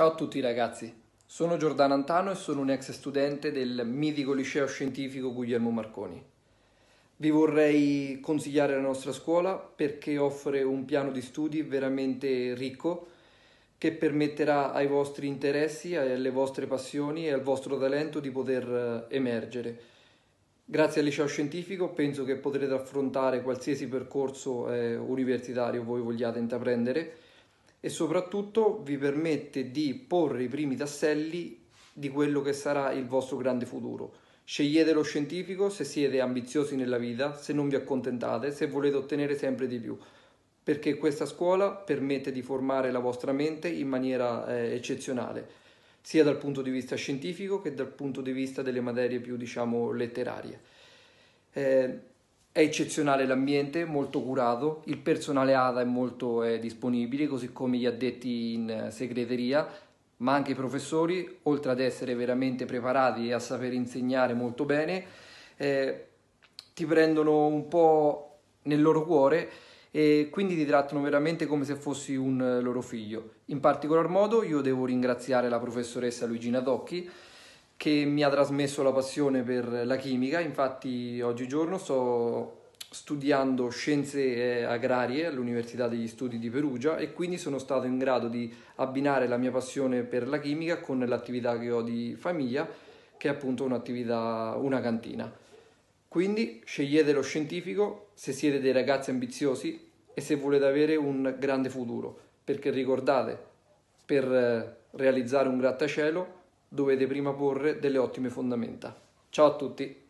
Ciao a tutti ragazzi, sono Giordano Antano e sono un ex studente del mitico liceo scientifico Guglielmo Marconi. Vi vorrei consigliare la nostra scuola perché offre un piano di studi veramente ricco che permetterà ai vostri interessi, alle vostre passioni e al vostro talento di poter eh, emergere. Grazie al liceo scientifico penso che potrete affrontare qualsiasi percorso eh, universitario voi vogliate intraprendere e soprattutto vi permette di porre i primi tasselli di quello che sarà il vostro grande futuro. Scegliete lo scientifico se siete ambiziosi nella vita, se non vi accontentate, se volete ottenere sempre di più, perché questa scuola permette di formare la vostra mente in maniera eh, eccezionale, sia dal punto di vista scientifico che dal punto di vista delle materie più, diciamo, letterarie. Eh, è eccezionale l'ambiente, molto curato, il personale ADA è molto eh, disponibile, così come gli addetti in eh, segreteria, ma anche i professori, oltre ad essere veramente preparati e a saper insegnare molto bene, eh, ti prendono un po' nel loro cuore e quindi ti trattano veramente come se fossi un eh, loro figlio. In particolar modo io devo ringraziare la professoressa Luigina Tocchi che mi ha trasmesso la passione per la chimica, infatti oggigiorno sto studiando scienze eh, agrarie all'Università degli Studi di Perugia e quindi sono stato in grado di abbinare la mia passione per la chimica con l'attività che ho di famiglia, che è appunto un'attività, una cantina. Quindi scegliete lo scientifico se siete dei ragazzi ambiziosi e se volete avere un grande futuro, perché ricordate, per eh, realizzare un grattacielo dovete prima porre delle ottime fondamenta. Ciao a tutti!